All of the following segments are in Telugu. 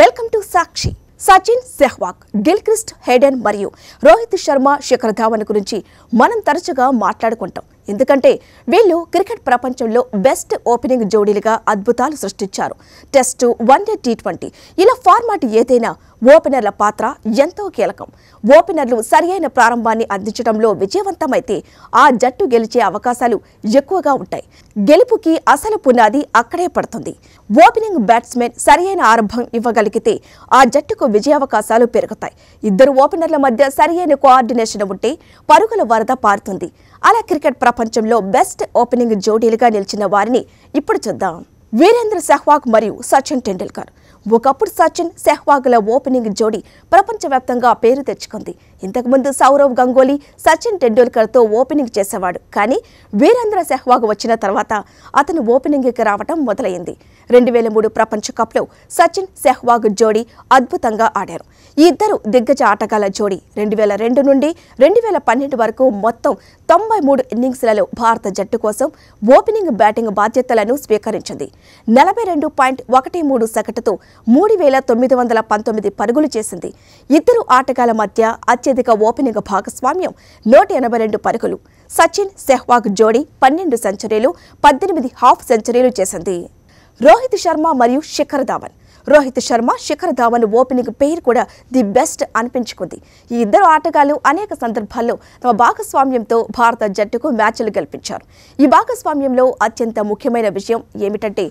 welcome to Sakshi Sachin Sehwag Gilchrist Hayden మరియు రోహిత్ శర్మ శిఖర్ ధావన్ గురించి మనం తరచుగా మాట్లాడుకుంటాం ఎందుకంటే వీళ్ళు క్రికెట్ ప్రపంచంలో బెస్ట్ ఓపెనింగ్ జోడీలుగా అద్భుతాలు సృష్టించారు టెస్టు వన్డే టీ ట్వంటీ ఇలా ఫార్మాట్ ఏదైనా ఓపెనర్ల పాత్ర ఎంతో కీలకం ఓపెనర్లు సరియైన ప్రారంభాన్ని అందించడంలో విజయవంతమైతే ఆ జట్టు గెలిచే అవకాశాలు ఎక్కువగా ఉంటాయి గెలుపుకి అసలు పునాది అక్కడే పడుతుంది ఓపెనింగ్ బ్యాట్స్మెన్ సరియైన ఆరంభం ఇవ్వగలిగితే ఆ జట్టుకు విజయావకాశాలు పెరుగుతాయి ఇద్దరు ఓపెనర్ల మధ్య సరియైన కోఆర్డినేషన్ ఉంటే పరుగుల వరద పారుతుంది అలా క్రికెట్ ప్రపంచంలో బెస్ట్ ఓపెనింగ్ జోడీలుగా నిలిచిన వారిని ఇప్పుడు చూద్దాం వీరేంద్ర సెహ్వాగ్ మరియు సచిన్ టెండూల్కర్ ఒకప్పుడు సచిన్ సెహ్వాగ్ల ఓపెనింగ్ జోడీ ప్రపంచవ్యాప్తంగా పేరు తెచ్చుకుంది ఇంతకుముందు సౌరవ్ గంగోలీ సచిన్ టెండూల్కర్తో ఓపెనింగ్ చేసేవాడు కానీ వీరేంద్ర సెహ్వాగ్ వచ్చిన తర్వాత అతను ఓపెనింగ్కి రావటం మొదలైంది రెండు వేల మూడు ప్రపంచ కప్లో సచిన్ సెహ్వాగ్ జోడీ అద్భుతంగా ఆడారు ఈ ఇద్దరు దిగ్గజ ఆటగాళ్ల జోడీ రెండు వేల రెండు నుండి రెండు వేల పన్నెండు వరకు మొత్తం తొంభై మూడు ఇన్నింగ్స్లలో భారత జట్టు కోసం ఓపెనింగ్ బ్యాటింగ్ బాధ్యతలను స్వీకరించింది నలభై రెండు పాయింట్ ఒకటి మూడు సగటుతో మూడు వేల తొమ్మిది వందల పంతొమ్మిది పరుగులు చేసింది ఇద్దరు ఆటగాళ్ల మధ్య అత్యధిక ఓపెనింగ్ భాగస్వామ్యం నూట ఎనభై రెండు పరుగులు సచిన్ సెహ్వాగ్ జోడీ పన్నెండు సెంచరీలు పద్దెనిమిది హాఫ్ సెంచరీలు చేసింది రోహిత్ శర్మ మరియు శిఖర్ ధావన్ రోహిత్ శర్మ శిఖర్ ధావన్ ఓపెనింగ్ పేరు కూడా ది బెస్ట్ అనిపించుకుంది ఈ ఇద్దరు ఆటగాళ్లు అనేక సందర్భాల్లో తమ భాగస్వామ్యంతో భారత జట్టుకు మ్యాచ్లు గెలిపించారు ఈ భాగస్వామ్యంలో అత్యంత ముఖ్యమైన విషయం ఏమిటంటే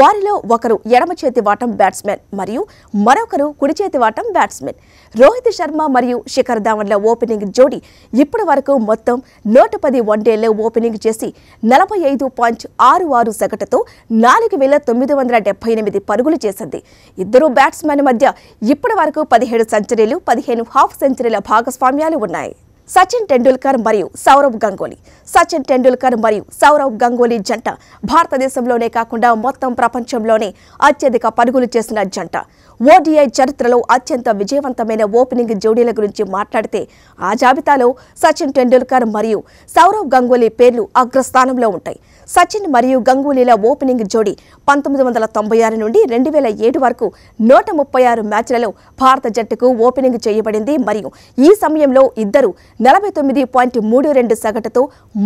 వారిలో ఒకరు ఎడమ చేతి వాటం బ్యాట్స్మెన్ మరియు మరొకరు కుడి చేతి వాటం బ్యాట్స్మెన్ రోహిత్ శర్మ మరియు శిఖర్ ధావన్ల ఓపెనింగ్ జోడి ఇప్పటి వరకు మొత్తం నూట పది వన్డేల్లో ఓపెనింగ్ చేసి నలభై ఐదు పాయింట్ ఆరు ఆరు సగటుతో నాలుగు వేల తొమ్మిది వందల డెబ్బై ఎనిమిది పరుగులు చేసింది ఇద్దరు బ్యాట్స్మెన్ మధ్య ఇప్పటి వరకు పదిహేడు సెంచరీలు పదిహేను హాఫ్ సెంచరీల భాగస్వామ్యాలు ఉన్నాయి సచిన్ టెండూల్కర్ మరియు సౌరవ్ గంగోలీ సచిన్ టెండూల్కర్ మరియు సౌరవ్ గంగోలీ జంట భారతదేశంలోనే కాకుండా మొత్తం ప్రపంచంలోనే అత్యధిక పరుగులు చేసిన జంట ఓడిఐ చరిత్రలో అత్యంత విజయవంతమైన ఓపెనింగ్ జోడీల గురించి మాట్లాడితే ఆ జాబితాలో సచిన్ టెండూల్కర్ మరియు సౌరవ్ గంగూలీ పేర్లు అగ్రస్థానంలో ఉంటాయి సచిన్ మరియు గంగూలీల ఓపెనింగ్ జోడీ పంతొమ్మిది వందల తొంభై ఆరు నుండి రెండు వేల ఏడు వరకు నూట ముప్పై ఆరు మ్యాచ్లలో భారత జట్టుకు ఓపెనింగ్ చేయబడింది మరియు ఈ సమయంలో ఇద్దరు నలభై తొమ్మిది పాయింట్ మూడు రెండు సగటుతో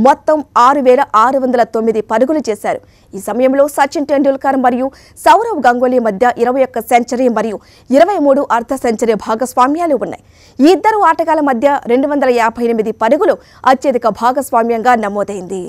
మొత్తం ఆరు వేల ఆరు వందల తొమ్మిది పరుగులు చేశారు ఈ సమయంలో సచిన్ టెండూల్కర్ మరియు సౌరవ్ గంగూలీ మధ్య ఇరవై ఒక్క సెంచరీ మరియు ఇరవై మూడు అర్ధ సెంచరీ భాగస్వామ్యాలు ఉన్నాయి ఈ ఇద్దరు ఆటగాళ్ల మధ్య రెండు వందల యాభై ఎనిమిది పరుగులు అత్యధిక భాగస్వామ్యంగా నమోదైంది